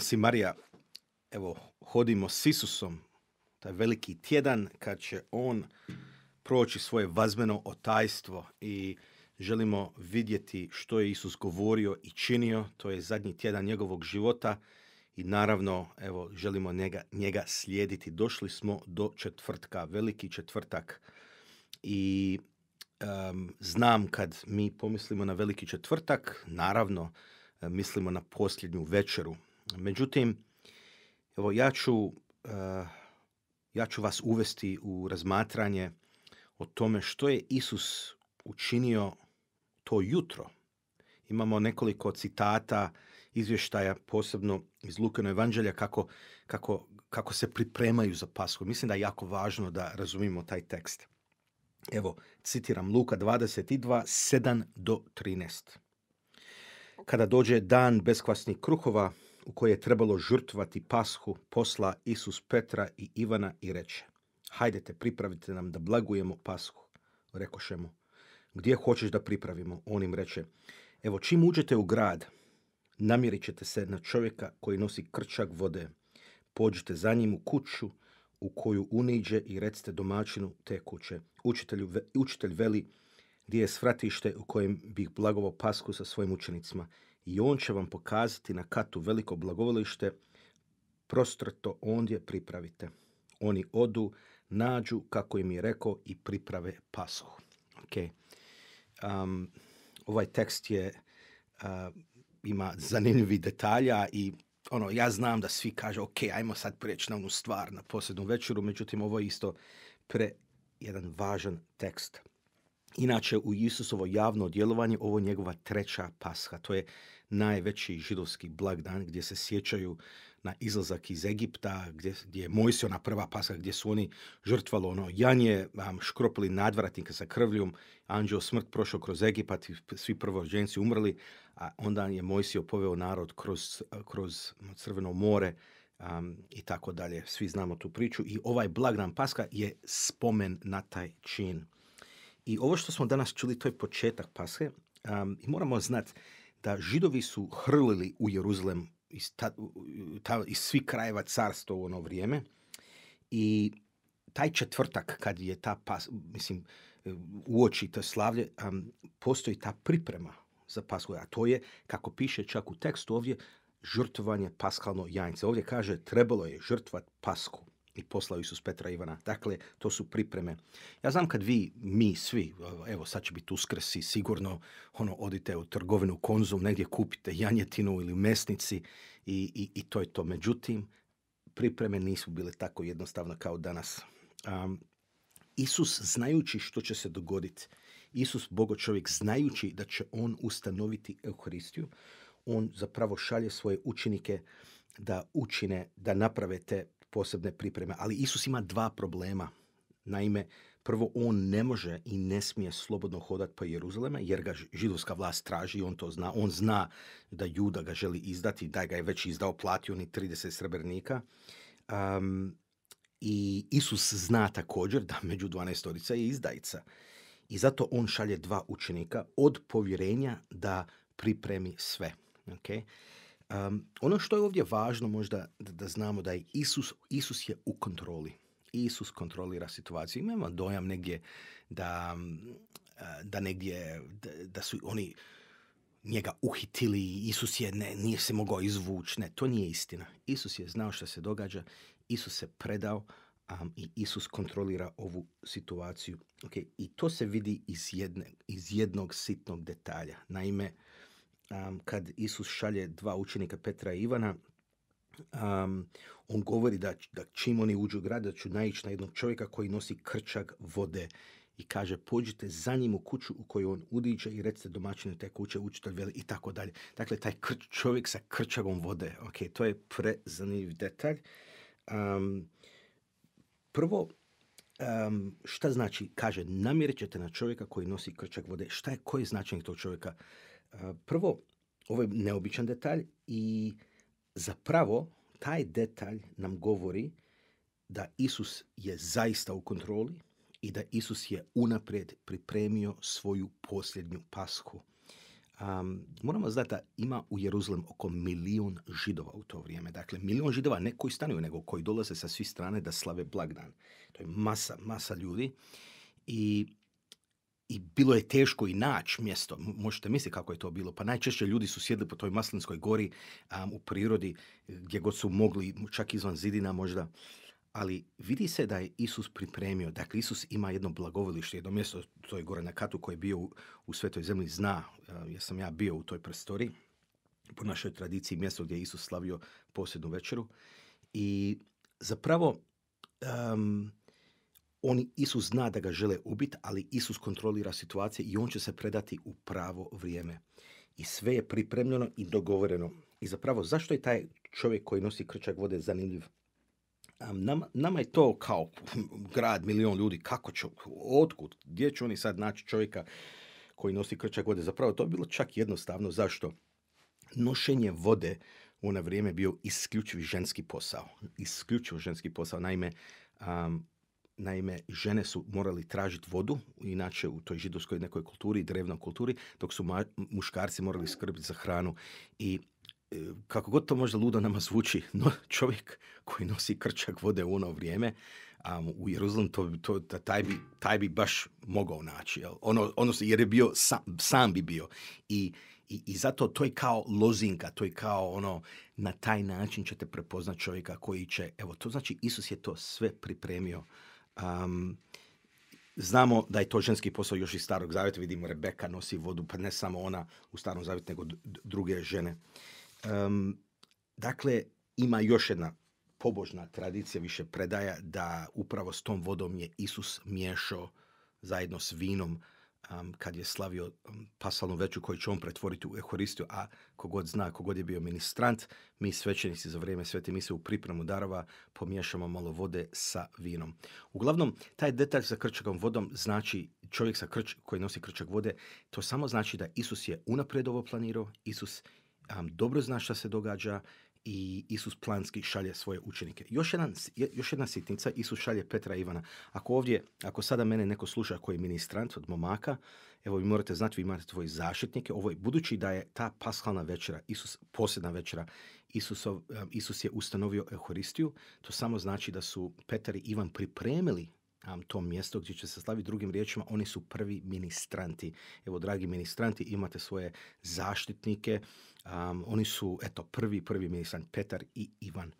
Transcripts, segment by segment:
si, Marija, evo, hodimo s Isusom, taj veliki tjedan kad će on proći svoje vazmeno otajstvo i želimo vidjeti što je Isus govorio i činio, to je zadnji tjedan njegovog života i naravno, evo, želimo njega, njega slijediti. Došli smo do četvrtka, veliki četvrtak i znam kad mi pomislimo na veliki četvrtak, naravno, mislimo na posljednju večeru, Međutim, evo ja ću, eh, ja ću vas uvesti u razmatranje o tome što je Isus učinio to jutro. Imamo nekoliko citata, izvještaja, posebno iz Lukeno evanđelja, kako, kako, kako se pripremaju za Pasku. Mislim da je jako važno da razumimo taj tekst. Evo, citiram Luka 22, 7 do 13. Kada dođe dan beskvasnih kruhova, u kojoj je trebalo žrtvati pashu posla Isus Petra i Ivana i reče Hajdete, pripravite nam da blagujemo pashu. Rekoše mu, gdje hoćeš da pripravimo? On im reče, evo čim uđete u grad, namjerit ćete se na čovjeka koji nosi krčak vode. Pođite za njim u kuću u koju uniđe i recite domaćinu te kuće. učitelj veli gdje je svratište u kojem bih blagovao pasku sa svojim učenicima i on će vam pokazati na katu veliko blagovolište prostrto ondje pripravite. Oni odu, nađu, kako im je rekao, i priprave pasoh. Okay. Um, ovaj tekst je, uh, ima zanimljivih detalja i ono, ja znam da svi kaže, ok, ajmo sad prijeći na onu stvar na posljednu večeru, međutim, ovo je isto pre jedan važan tekst. Inače, u Isusovo javno djelovanje, ovo je njegova treća pasha. To je najveći židovski blagdan gdje se sjećaju na izlazak iz Egipta, gdje, gdje je Mojsio na prva pasha, gdje su oni žrtvali ono janje, um, škropili nadvratnika sa krvljom, anđeo smrt prošao kroz Egipat, svi prvorođenci umrli, a onda je Mojsio poveo narod kroz, kroz Crveno more um, i tako dalje. Svi znamo tu priču i ovaj blagdan paska je spomen na taj čin. I ovo što smo danas čuli, to je početak paske Um, I moramo znati da židovi su hrlili u Jeruzalem iz, ta, ta, iz svih krajeva carstva u ono vrijeme. I taj četvrtak kad je ta pas, mislim, uoči to slavlje, postoji ta priprema za pasku. A to je, kako piše čak u tekstu ovdje, žrtvovanje paskalno janjce. Ovdje kaže, trebalo je žrtvat pasku i poslao Isus Petra Ivana. Dakle, to su pripreme. Ja znam kad vi, mi svi, evo sad će biti uskrsi, sigurno ono, odite u trgovinu konzum, negdje kupite janjetinu ili mesnici i, i, i to je to. Međutim, pripreme nisu bile tako jednostavno kao danas. Isus, znajući što će se dogoditi, Isus, Bogo čovjek, znajući da će On ustanoviti Eukaristiju, On zapravo šalje svoje učenike da učine, da naprave te posebne pripreme. Ali Isus ima dva problema. Naime, prvo on ne može i ne smije slobodno hodati po Jeruzaleme jer ga židovska vlast traži, on to zna. On zna da Juda ga želi izdati, da ga je već izdao, platio ni 30 srebrnika. Um, I Isus zna također da među 12 je izdajica. I zato on šalje dva učenika od povjerenja da pripremi sve. Okay? Um, ono što je ovdje važno možda da, znamo da je Isus, Isus je u kontroli. Isus kontrolira situaciju. Imamo dojam negdje da, e, da negdje, da, su oni njega uhitili, Isus je ne, nije se mogao izvući. Ne, to nije istina. Isus je znao što se događa, Isus se predao um, i Isus kontrolira ovu situaciju. Okay. I to se vidi iz, iz jednog sitnog detalja. Naime, um, kad Isus šalje dva učenika Petra i Ivana, um, on govori da, da čim oni uđu u grad, da ću naići na jednog čovjeka koji nosi krčak vode i kaže pođite za njim u kuću u kojoj on udiđe i recite domaćinu te kuće, učitelj veli i tako dalje. Dakle, taj krč, čovjek sa krčagom vode, ok, to je prezanimljiv detalj. Um, prvo, um, šta znači, kaže, namjerit ćete na čovjeka koji nosi krčak vode, šta je, koji je značenje tog čovjeka? Prvo, ovo je neobičan detalj i zapravo taj detalj nam govori da Isus je zaista u kontroli i da Isus je unaprijed pripremio svoju posljednju pasku. moramo znati da ima u Jeruzalem oko milijun židova u to vrijeme. Dakle, milijun židova ne koji stanuju, nego koji dolaze sa svih strane da slave blagdan. To je masa, masa ljudi. I i bilo je teško i naći mjesto. Možete misliti kako je to bilo. Pa najčešće ljudi su sjedli po toj Maslinskoj gori u prirodi e, gdje god su mogli, čak izvan zidina možda. Ali vidi se da je Isus pripremio. Dakle, Isus ima jedno blagovilište, jedno mjesto, to je gore na katu koji je bio u, Svetoj zemlji, zna, uh, jer sam ja bio u toj prostori, po našoj tradiciji mjesto gdje je Isus slavio posljednu večeru. I zapravo oni Isus zna da ga žele ubiti, ali Isus kontrolira situacije i on će se predati u pravo vrijeme. I sve je pripremljeno i dogovoreno. I zapravo, zašto je taj čovjek koji nosi krčak vode zanimljiv? Nama, nama je to kao hm, grad, milion ljudi, kako će, otkud, gdje će oni sad naći čovjeka koji nosi krčak vode? Zapravo, to je bilo čak jednostavno. Zašto? Nošenje vode u na ono vrijeme bio isključivi ženski posao. Isključivo ženski posao. Naime, Naime, žene su morali tražiti vodu, inače u toj židovskoj nekoj kulturi, drevnoj kulturi, dok su muškarci morali skrbiti za hranu. I e, kako god to možda ludo nama zvuči, no, čovjek koji nosi krčak vode u ono vrijeme, a u Jeruzalem to, to, taj, bi, taj bi baš mogao naći. Ono, ono, jer je bio, sam, bi bio. I, i, I, zato to je kao lozinka, to je kao ono, na taj način ćete prepoznat čovjeka koji će, evo, to znači Isus je to sve pripremio Um, Znamo da je to ženski posao još iz starog zavjeta. Vidimo, Rebeka nosi vodu, pa ne samo ona u starom zavjetu, nego druge žene. Um, dakle, ima još jedna pobožna tradicija, više predaja, da upravo s tom vodom je Isus miješao zajedno s vinom um, kad je slavio um, pasalnu veću koju će on pretvoriti u Ehoristiju, a kogod zna, kogod je bio ministrant, mi svećenici za vrijeme svete mise u pripremu darova pomiješamo malo vode sa vinom. Uglavnom, taj detalj sa krčakom vodom znači čovjek sa koji nosi krčak vode, to samo znači da Isus je unapred ovo planirao, Isus dobro zna šta se događa, i Isus planski šalje svoje učenike. Još, jedan, još jedna sitnica, Isus šalje Petra Ivana. Ako ovdje, ako sada mene neko sluša koji je ministrant od momaka, evo vi morate znati, vi imate tvoje zaštitnike, ovo je budući da je ta paskalna večera, Isus, posljedna večera, eh, Isus je ustanovio Eucharistiju, to samo znači da su Petar i Ivan pripremili to mjesto gdje će se slaviti drugim riječima, oni su prvi ministranti. Evo, dragi ministranti, imate svoje zaštitnike, oni su, eto, prvi, prvi ministrant, Petar i Ivan.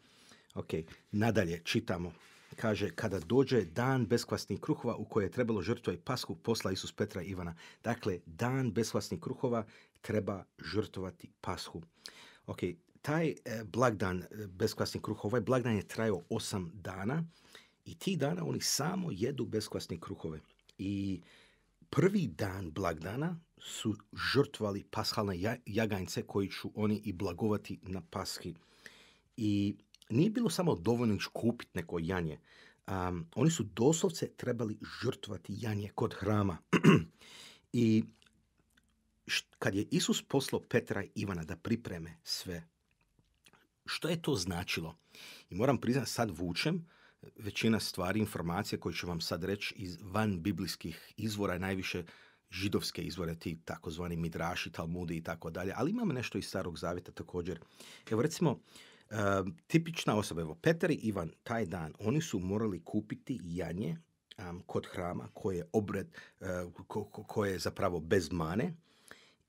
Ok, nadalje, čitamo. Kaže, kada dođe dan beskvasnih kruhova u koje je trebalo žrtvo pasku, posla Isus Petra i Ivana. Dakle, dan beskvasnih kruhova treba žrtovati pashu. Ok, taj e, blagdan e, beskvasnih kruhova, ovaj blagdan je trajao osam dana. I tih dana oni samo jedu beskvasni kruhove. I prvi dan blagdana su žrtvali pashalne jaganjce koji ću oni i blagovati na pashi. I nije bilo samo dovoljno kupiti neko janje. oni su doslovce trebali žrtvati janje kod hrama. I kad je Isus poslao Petra i Ivana da pripreme sve, što je to značilo? I moram priznati, sad vučem, većina stvari, informacije koje ću vam sad reći iz van biblijskih izvora, najviše židovske izvore, ti takozvani midraši, talmudi i tako dalje, ali imamo nešto iz starog zavjeta također. Evo recimo, eh, tipična osoba, evo, Petar i Ivan, taj dan, oni su morali kupiti janje kod hrama koje je obred, eh, koje je zapravo bez mane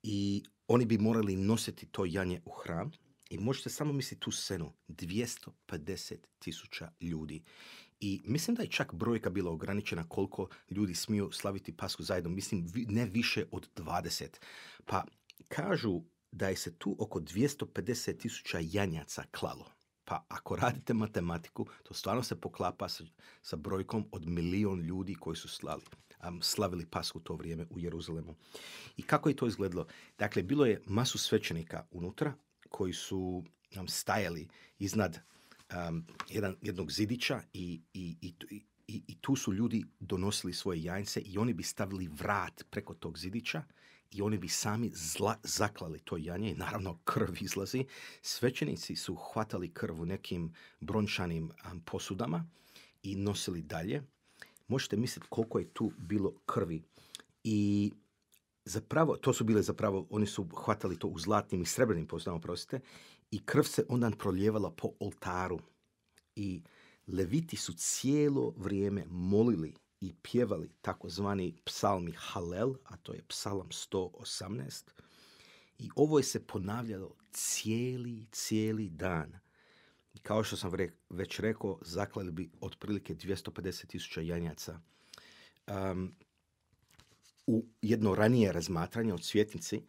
i oni bi morali nositi to janje u hram i možete samo misliti tu scenu, 250 tisuća ljudi. I mislim da je čak brojka bila ograničena koliko ljudi smiju slaviti pasku zajedno, mislim ne više od 20. Pa kažu da je se tu oko 250 tisuća janjaca klalo. Pa ako radite matematiku, to stvarno se poklapa sa, sa brojkom od milion ljudi koji su slali, um, slavili Pasku to vrijeme u Jeruzalemu. I kako je to izgledalo? Dakle, bilo je masu svećenika unutra, koji su nam stajali iznad um, jedan, jednog zidića i, i, i, i, tu su ljudi donosili svoje janjce i oni bi stavili vrat preko tog zidića i oni bi sami zla, zaklali to janje i naravno krv izlazi. Svećenici su hvatali krv u nekim brončanim um, posudama i nosili dalje. Možete misliti koliko je tu bilo krvi. I zapravo, to su bile zapravo, oni su hvatali to u zlatnim i srebrnim poznama, prosite, i krv se onda proljevala po oltaru. I leviti su cijelo vrijeme molili i pjevali takozvani psalmi Halel, a to je psalam 118. I ovo je se ponavljalo cijeli, cijeli dan. I kao što sam već rekao, zaklali bi otprilike 250.000 janjaca u jedno ranije razmatranje od svjetnici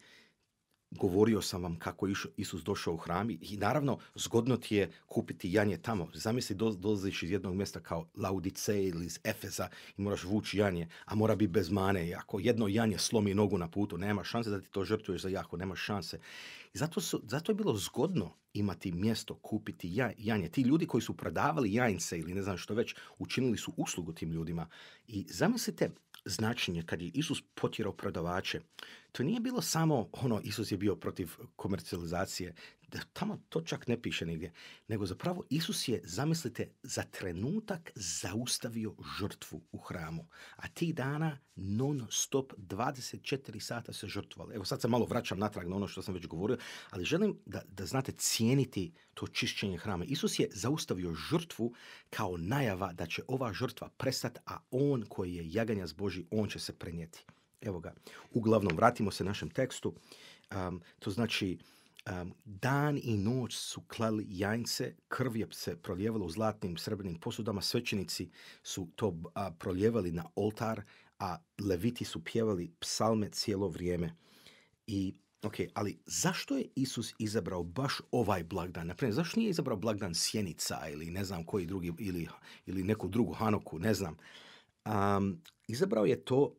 govorio sam vam kako je Isus došao u hram i naravno zgodno ti je kupiti janje tamo. Zamisli dolaziš iz jednog mjesta kao Laudice ili iz Efeza i moraš vući janje, a mora biti bez mane. Ako jedno janje slomi nogu na putu, nema šanse da ti to žrtvuješ za jako, nema šanse. I zato, su, zato je bilo zgodno imati mjesto, kupiti janje. Ti ljudi koji su prodavali janjce ili ne znam što već, učinili su uslugu tim ljudima. I zamislite značenje kad je Isus potjerao prodavače, to nije bilo samo ono Isus je bio protiv komercijalizacije tamo to čak ne piše nigdje, nego zapravo Isus je, zamislite, za trenutak zaustavio žrtvu u hramu. A ti dana non stop 24 sata se žrtvovali. Evo sad se malo vraćam natrag na ono što sam već govorio, ali želim da, da znate cijeniti to čišćenje hrama. Isus je zaustavio žrtvu kao najava da će ova žrtva prestati, a on koji je jaganja zboži, on će se prenijeti. Evo ga. Uglavnom, vratimo se našem tekstu. to znači, Um, dan i noć su klali janjce, krv je se proljevalo u zlatnim srebrnim posudama, svećenici su to a, proljevali na oltar, a leviti su pjevali psalme cijelo vrijeme. I, ok, ali zašto je Isus izabrao baš ovaj blagdan? Naprimjer, zašto nije izabrao blagdan Sjenica ili ne znam koji drugi, ili, ili neku drugu Hanoku, ne znam. Um, izabrao je to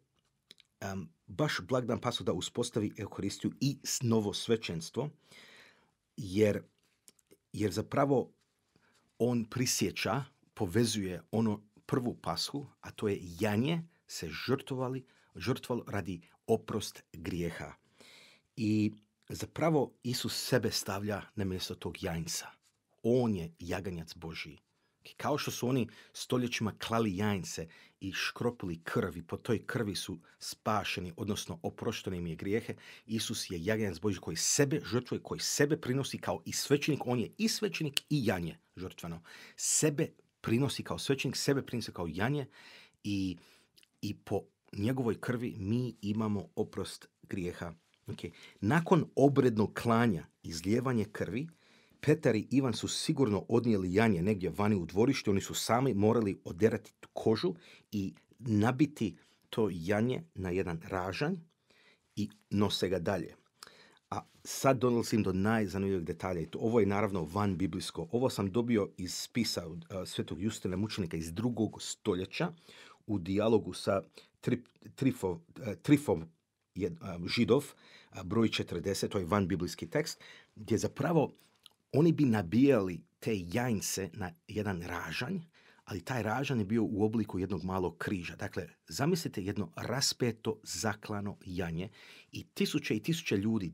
um, baš blagdan da uspostavi Eukaristiju i novo svećenstvo, jer, jer zapravo on prisjeća, povezuje ono prvu pashu, a to je janje, se žrtvovali, radi oprost grijeha. I zapravo Isus sebe stavlja na mjesto tog janjca. On je jaganjac Božiji. Kao što su oni stoljećima klali jajnce i škropili krvi, po toj krvi su spašeni, odnosno oprošteni im je grijehe, Isus je jagnjac Boži koji sebe žrtvuje, koji sebe prinosi kao i svećenik, on je i svećenik i janje žrtveno. Sebe prinosi kao svećenik, sebe prinosi kao janje i, i po njegovoj krvi mi imamo oprost grijeha. Okay. Nakon obrednog klanja, izljevanje krvi, Petar i Ivan su sigurno odnijeli Janje negdje vani u dvorištu, oni su sami morali oderati kožu i nabiti to Janje na jedan ražan i nose ga dalje. A sad donosim do najzanimljivijeg detalja i to ovo je naravno van biblijsko. Ovo sam dobio iz spisa uh, svetog Justina mučenika iz drugog stoljeća u dijalogu sa Trifom uh, uh, Židov, broj 40, to je van biblijski tekst, gdje zapravo oni bi nabijali te jajnce na jedan ražanj, ali taj ražan je bio u obliku jednog malog križa. Dakle, zamislite jedno raspeto zaklano janje i tisuće i tisuće ljudi,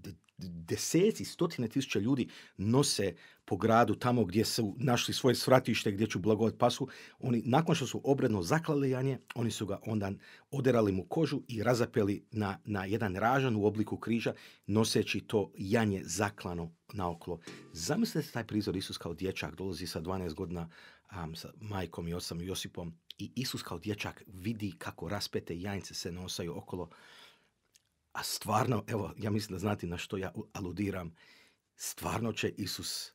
deseci, stotine tisuća ljudi nose po gradu tamo gdje su našli svoje svratište, gdje ću blagovat pasu. Oni, nakon što su obredno zaklali janje, oni su ga onda oderali mu kožu i razapeli na, na jedan ražan u obliku križa, noseći to janje zaklano naokolo. Zamislite taj prizor Isus kao dječak, dolazi sa 12 godina um, sa majkom i osam Josipom i Isus kao dječak vidi kako raspete janjce se nosaju okolo a stvarno, evo, ja mislim da znati na što ja aludiram, stvarno će Isus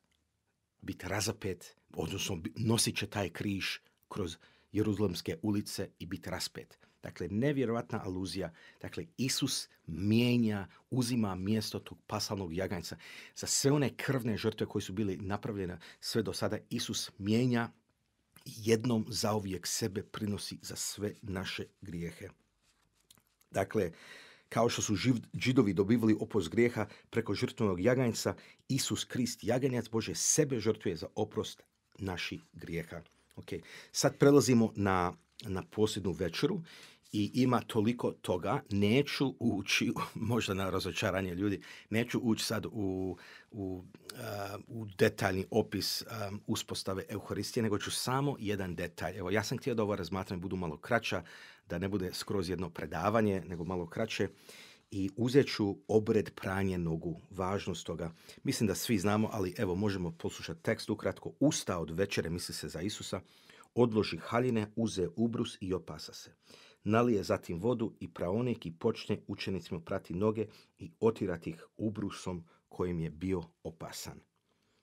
biti razapet, odnosno nosit će taj križ kroz Jeruzalemske ulice i biti raspet. Dakle, nevjerojatna aluzija. Dakle, Isus mijenja, uzima mjesto tog pasalnog jaganjca. Za sve one krvne žrtve koje su bili napravljene sve do sada, Isus mijenja jednom zauvijek sebe prinosi za sve naše grijehe. Dakle, kao što su židovi dobivali opoz grijeha preko žrtvenog jaganjca, Isus Krist, jaganjac Bože, sebe žrtvuje za oprost naših grijeha. Okay. Sad prelazimo na, na posljednu večeru i ima toliko toga. Neću ući, možda na razočaranje ljudi, neću ući sad u, u, uh, u detaljni opis eh, uspostave Euharistije, nego ću samo jedan detalj. Evo, ja sam htio da razmatram razmatram budu malo kraća, da ne bude skroz jedno predavanje, nego malo kraće i uzet ću obred pranje nogu, važnost toga. Mislim da svi znamo, ali evo možemo poslušati tekst ukratko. Usta od večere, misli se za Isusa, odloži haljine, uze ubrus i opasa se. Nalije zatim vodu i praonik i počne učenicima prati noge i otirati ih ubrusom kojim je bio opasan.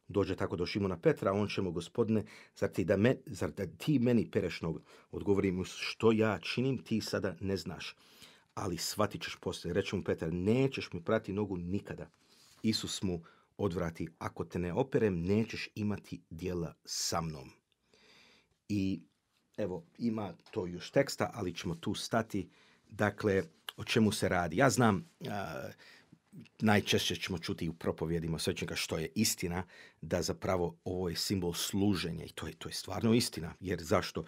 Dođe tako do Šimona Petra, on će mu, gospodine, zar ti, da me, da ti meni pereš nogu? Odgovori mu, što ja činim, ti sada ne znaš. Ali shvatit ćeš poslije. Reče mu Petar, nećeš mi prati nogu nikada. Isus mu odvrati, ako te ne operem, nećeš imati dijela sa mnom. I evo, ima to još teksta, ali ćemo tu stati. Dakle, o čemu se radi? Ja znam, najčešće ćemo čuti u propovjedima svećnika što je istina, da zapravo ovo je simbol služenja i to je, to je stvarno istina. Jer zašto?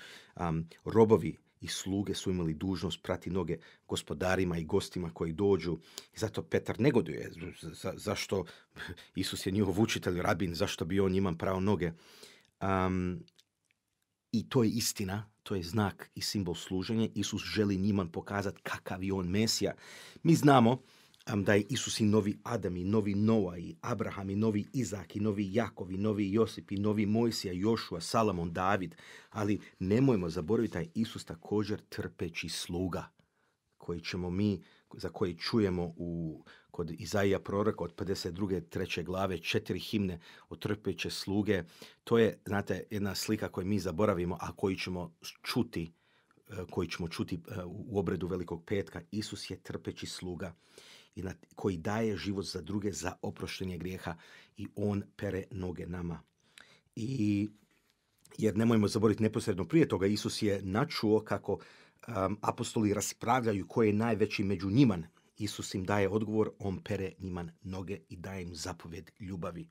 robovi i sluge su imali dužnost prati noge gospodarima i gostima koji dođu. I zato Petar negoduje. zašto Isus je njihov učitelj, rabin, zašto bi on njima pravo noge? Um, I to je istina, to je znak i simbol služenja. Isus želi njima pokazati kakav je on mesija. Mi znamo da je Isus i novi Adam i novi Noa i Abraham i novi Izak i novi Jakov i novi Josip i novi Mojsija, Jošua, Salamon, David. Ali nemojmo zaboraviti taj Isus također trpeći sluga koji ćemo mi, za koji čujemo u, kod Izaija proroka od 52. treće glave, četiri himne o trpeće sluge. To je, znate, jedna slika koju mi zaboravimo, a koju ćemo čuti e, koji ćemo čuti e, u obredu Velikog petka, Isus je trpeći sluga koji daje život za druge za oproštenje grijeha i on pere noge nama. I jer nemojmo zaboraviti neposredno prije toga Isus je načuo kako um, apostoli raspravljaju koji je najveći među njima. Isus im daje odgovor, on pere njima noge i daje im zapovjed ljubavi.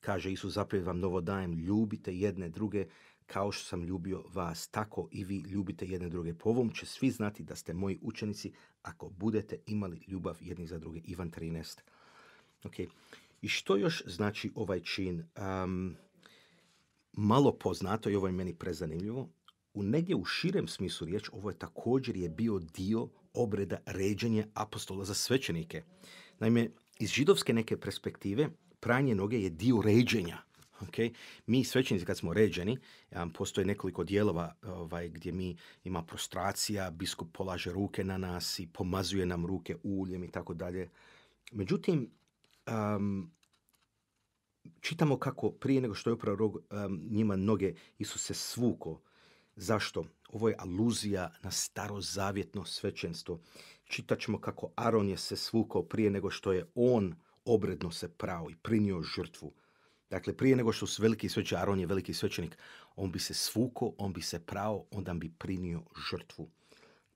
Kaže Isus, zapovjed vam novo dajem, ljubite jedne druge kao što sam ljubio vas, tako i vi ljubite jedne druge. Po ovom će svi znati da ste moji učenici ako budete imali ljubav jedni za druge. Ivan 13. Okay. I što još znači ovaj čin? malo poznato i ovo je meni prezanimljivo. U negdje u širem smislu riječ ovo je također je bio dio obreda ređenja apostola za svećenike. Naime, iz židovske neke perspektive pranje noge je dio ređenja Okay? Mi svećenici kad smo ređeni, postoje nekoliko dijelova ovaj, gdje mi ima prostracija, biskup polaže ruke na nas i pomazuje nam ruke uljem i tako dalje. Međutim, um, čitamo kako prije nego što je upravo rog, um, njima noge Isuse svuko. Zašto? Ovo je aluzija na starozavjetno svećenstvo. Čitat ćemo kako Aron je se svukao prije nego što je on obredno se prao i prinio žrtvu Dakle, prije nego što su veliki svećar, Aron je veliki svećenik, on bi se svuko, on bi se prao, onda bi prinio žrtvu.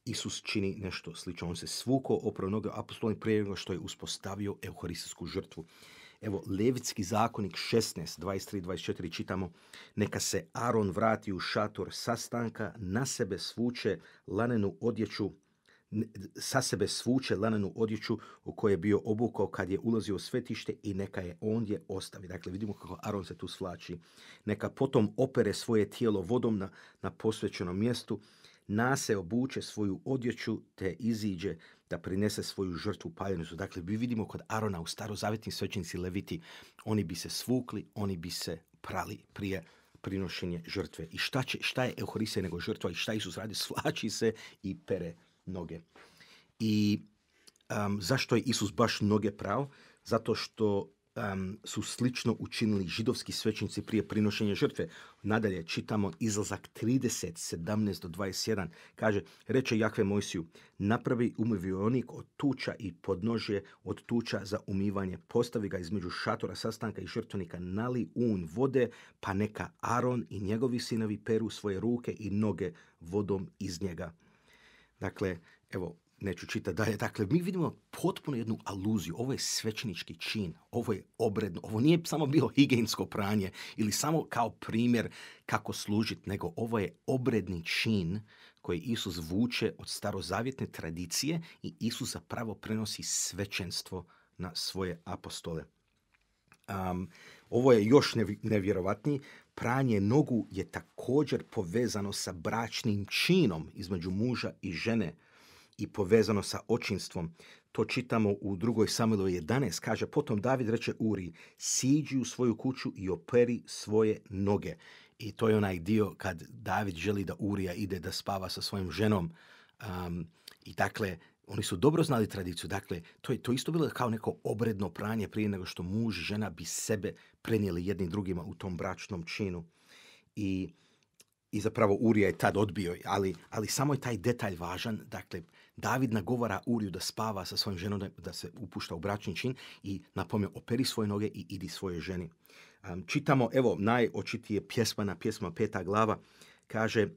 Isus čini nešto slično. On se svuko oprao noge apostolni prije nego što je uspostavio euharistijsku žrtvu. Evo, Levitski zakonik 16, 23, 24 čitamo. Neka se Aron vrati u šator sastanka, na sebe svuče lanenu odjeću, sa sebe svuče lanenu odjeću u kojoj je bio obukao kad je ulazio u svetište i neka je ondje ostavi. Dakle, vidimo kako Aron se tu svlači. Neka potom opere svoje tijelo vodom na, na posvećenom mjestu, nase obuče svoju odjeću te iziđe da prinese svoju žrtvu paljenicu. Dakle, mi vidimo kod Arona u starozavetnim svećenici Leviti, oni bi se svukli, oni bi se prali prije prinošenje žrtve. I šta, šta je Euharistija nego žrtva i šta Isus radi? Svlači se i pere noge. I zašto je Isus baš noge prao? Zato što su slično učinili židovski svećnici prije prinošenja žrtve. Nadalje čitamo izlazak 30, 17 do 21. Kaže, reče Jakve Mojsiju, napravi umivionik od tuča i podnožje od tuča za umivanje. Postavi ga između šatora sastanka i žrtvenika, nali un vode, pa neka Aron i njegovi sinovi peru svoje ruke i noge vodom iz njega. Dakle, evo, neću čitati dalje. Dakle, mi vidimo potpuno jednu aluziju. Ovo je svečnički čin, ovo je obredno, ovo nije samo bilo higijensko pranje ili samo kao primjer kako služiti, nego ovo je obredni čin koji Isus vuče od starozavjetne tradicije i Isus zapravo prenosi svećenstvo na svoje apostole. Um, ovo je još nevjerovatniji pranje nogu je također povezano sa bračnim činom između muža i žene i povezano sa očinstvom. To čitamo u drugoj Samuelu 11. Kaže, potom David reče Uri, siđi u svoju kuću i operi svoje noge. I to je onaj dio kad David želi da Urija ide da spava sa svojom ženom. I dakle, oni su dobro znali tradiciju. Dakle, to je to isto bilo kao neko obredno pranje prije nego što muž žena bi sebe prenijeli jednim drugima u tom bračnom činu. I, i zapravo Urija je tad odbio, ali, ali samo je taj detalj važan. Dakle, David nagovara Uriju da spava sa svojom ženom, da se upušta u bračni čin i napomenu operi svoje noge i idi svoje ženi. čitamo, evo, najočitije pjesma na pjesma peta glava. Kaže,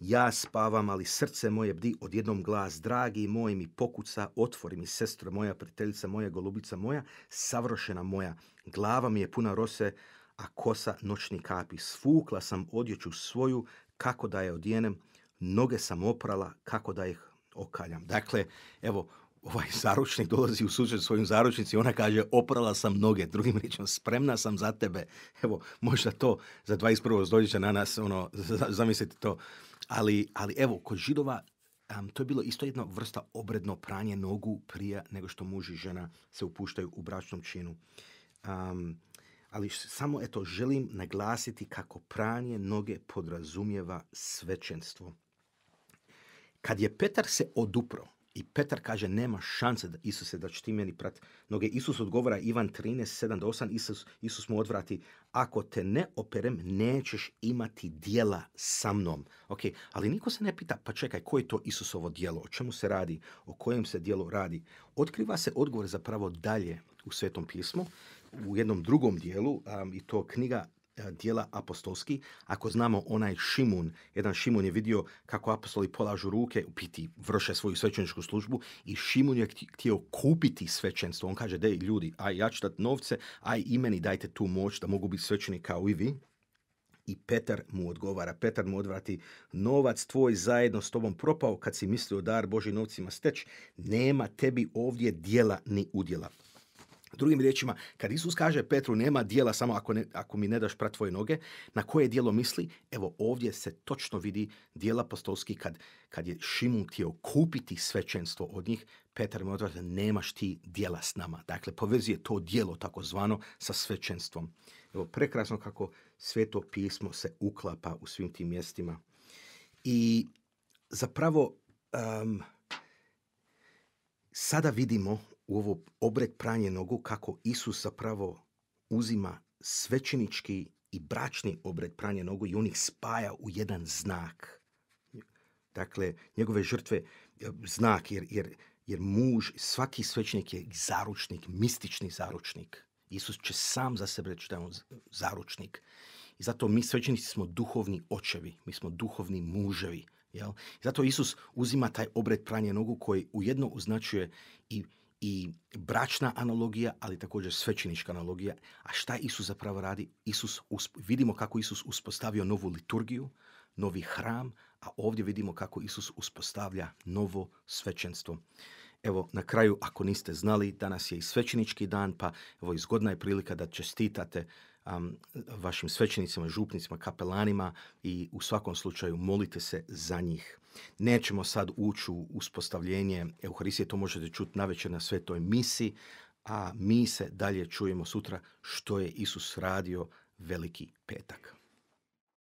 ja spavam, ali srce moje bdi odjednom glas, dragi moj mi pokuca, otvori mi sestro moja, prijateljica moja, golubica moja, savrošena moja, glava mi je puna rose, a kosa noćni kapi. Svukla sam odjeću svoju, kako da je odjenem, noge sam oprala, kako da ih okaljam. Dakle, evo, ovaj zaručnik dolazi u susret svojim zaručnici, ona kaže oprala sam noge, drugim riječima spremna sam za tebe. Evo, možda to za 21. stoljeća na nas, ono, zamislite to. Ali, ali evo, kod židova to je bilo isto jedna vrsta obredno pranje nogu prije nego što muž i žena se upuštaju u bračnom činu. ali samo eto želim naglasiti kako pranje noge podrazumijeva svećenstvo. Kad je Petar se odupro i Petar kaže, nema šanse da Isuse da će ti meni prat noge. Isus odgovara Ivan 13, 7 8, Isus, Isus mu odvrati, ako te ne operem, nećeš imati dijela sa mnom. Ok, ali niko se ne pita, pa čekaj, koje je to Isusovo dijelo? O čemu se radi? O kojem se dijelo radi? Otkriva se odgovor zapravo dalje u Svetom pismu, u jednom drugom dijelu, um, i to knjiga E, dijela apostolski. Ako znamo onaj Šimun, jedan Šimun je vidio kako apostoli polažu ruke, u vrše svoju svećeničku službu i Šimun je htio kupiti svećenstvo. On kaže, dej ljudi, aj ja ću dat novce, aj i meni dajte tu moć da mogu biti svećeni kao i vi. I Petar mu odgovara, Petar mu odvrati, novac tvoj zajedno s tobom propao kad si mislio dar Boži novcima steć, nema tebi ovdje dijela ni udjela. Drugim riječima, kad Isus kaže Petru nema dijela samo ako, ne, ako mi ne daš prat tvoje noge, na koje dijelo misli? Evo ovdje se točno vidi dijela apostolski kad, kad je Šimun htio kupiti svećenstvo od njih, Petar mu odvrata nemaš ti dijela s nama. Dakle, povezuje to dijelo takozvano sa svećenstvom. Evo, prekrasno kako sveto pismo se uklapa u svim tim mjestima. I zapravo sada vidimo u ovo obred pranje nogu kako Isus zapravo uzima svećenički i bračni obred pranje nogu i on ih spaja u jedan znak. Dakle, njegove žrtve e, znak, jer, jer, jer muž, svaki svećenik je zaručnik, mistični zaručnik. Isus će sam za sebe reći da je on zaručnik. I zato mi svećenici smo duhovni očevi, mi smo duhovni muževi. Jel? zato Isus uzima taj obred pranje nogu koji ujedno označuje i i bračna analogija, ali također svećenička analogija. A šta Isus zapravo radi? Isus, vidimo kako Isus uspostavio novu liturgiju, novi hram, a ovdje vidimo kako Isus uspostavlja novo svećenstvo. Evo, na kraju, ako niste znali, danas je i svećenički dan, pa evo, izgodna je prilika da čestitate vašim svećenicima, župnicima, kapelanima i u svakom slučaju molite se za njih. Nećemo sad ući u uspostavljenje Euharistije, to možete čuti navečer na svetoj misi, a mi se dalje čujemo sutra što je Isus radio veliki petak.